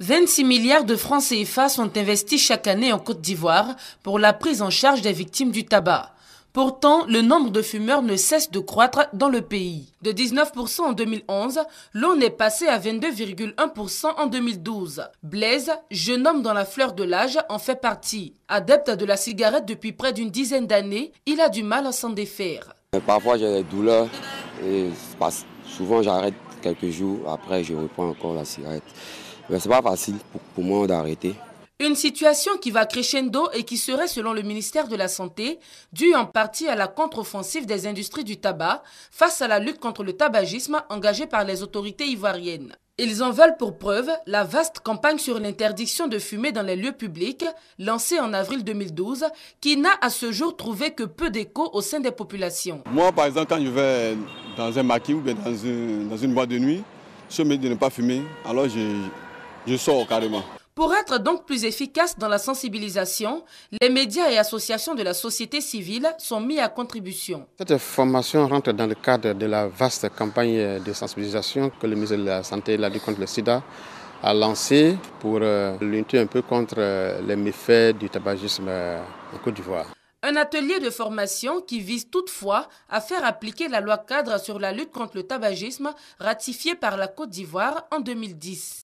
26 milliards de francs CFA sont investis chaque année en Côte d'Ivoire pour la prise en charge des victimes du tabac. Pourtant, le nombre de fumeurs ne cesse de croître dans le pays. De 19% en 2011, l'on est passé à 22,1% en 2012. Blaise, jeune homme dans la fleur de l'âge, en fait partie. Adepte de la cigarette depuis près d'une dizaine d'années, il a du mal à s'en défaire. Parfois j'ai des douleurs et souvent j'arrête quelques jours après, je reprends encore la cigarette. Mais c'est pas facile pour, pour moi d'arrêter. Une situation qui va crescendo et qui serait, selon le ministère de la Santé, due en partie à la contre-offensive des industries du tabac face à la lutte contre le tabagisme engagée par les autorités ivoiriennes. Ils en veulent pour preuve la vaste campagne sur l'interdiction de fumer dans les lieux publics lancée en avril 2012 qui n'a à ce jour trouvé que peu d'écho au sein des populations. Moi par exemple quand je vais dans un maquis ou dans une, boîte de nuit, je me dis de ne pas fumer, alors je, je sors carrément. Pour être donc plus efficace dans la sensibilisation, les médias et associations de la société civile sont mis à contribution. Cette formation rentre dans le cadre de la vaste campagne de sensibilisation que le ministère de la Santé et la lutte contre le sida a lancée pour euh, lutter un peu contre euh, les méfaits du tabagisme euh, en Côte d'Ivoire. Un atelier de formation qui vise toutefois à faire appliquer la loi cadre sur la lutte contre le tabagisme ratifiée par la Côte d'Ivoire en 2010.